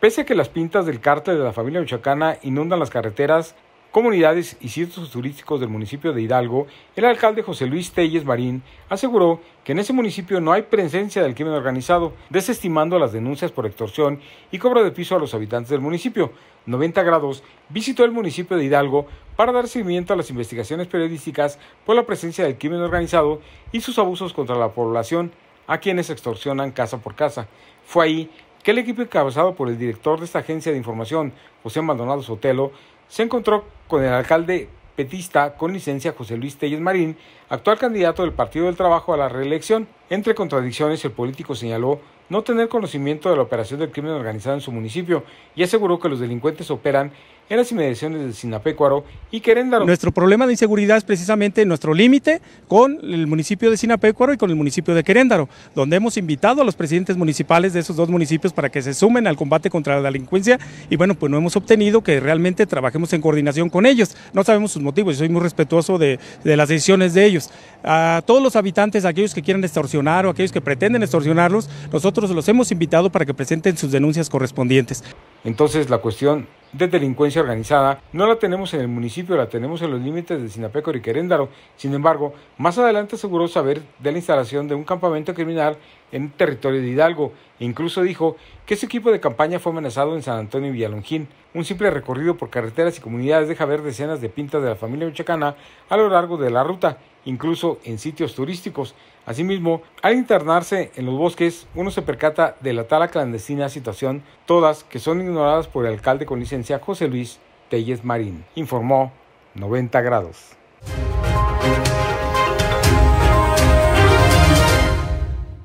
Pese a que las pintas del cártel de la familia michoacana inundan las carreteras, comunidades y sitios turísticos del municipio de Hidalgo, el alcalde José Luis Telles Marín aseguró que en ese municipio no hay presencia del crimen organizado, desestimando las denuncias por extorsión y cobro de piso a los habitantes del municipio. 90 grados visitó el municipio de Hidalgo para dar seguimiento a las investigaciones periodísticas por la presencia del crimen organizado y sus abusos contra la población a quienes extorsionan casa por casa. Fue ahí el equipo encabezado por el director de esta agencia de información, José Maldonado Sotelo, se encontró con el alcalde petista con licencia José Luis Telles Marín, actual candidato del Partido del Trabajo a la reelección. Entre contradicciones, el político señaló no tener conocimiento de la operación del crimen organizado en su municipio y aseguró que los delincuentes operan en las inmediaciones de Sinapecuaro y Queréndaro. Nuestro problema de inseguridad es precisamente nuestro límite con el municipio de Sinapecuaro y con el municipio de Queréndaro, donde hemos invitado a los presidentes municipales de esos dos municipios para que se sumen al combate contra la delincuencia y bueno, pues no hemos obtenido que realmente trabajemos en coordinación con ellos. No sabemos sus motivos, y soy muy respetuoso de, de las decisiones de ellos. A todos los habitantes, aquellos que quieran extorsionar o aquellos que pretenden extorsionarlos, nosotros los hemos invitado para que presenten sus denuncias correspondientes. Entonces la cuestión de delincuencia organizada no la tenemos en el municipio, la tenemos en los límites de Sinapeco y Queréndaro. Sin embargo, más adelante aseguró saber de la instalación de un campamento criminal en territorio de Hidalgo e incluso dijo que su equipo de campaña fue amenazado en San Antonio y Villalongín. Un simple recorrido por carreteras y comunidades deja ver decenas de pintas de la familia michoacana a lo largo de la ruta, incluso en sitios turísticos. Asimismo, al internarse en los bosques, uno se percata de la tala clandestina situación, todas que son ignoradas por el alcalde con licencia José Luis Telles Marín, informó 90 grados.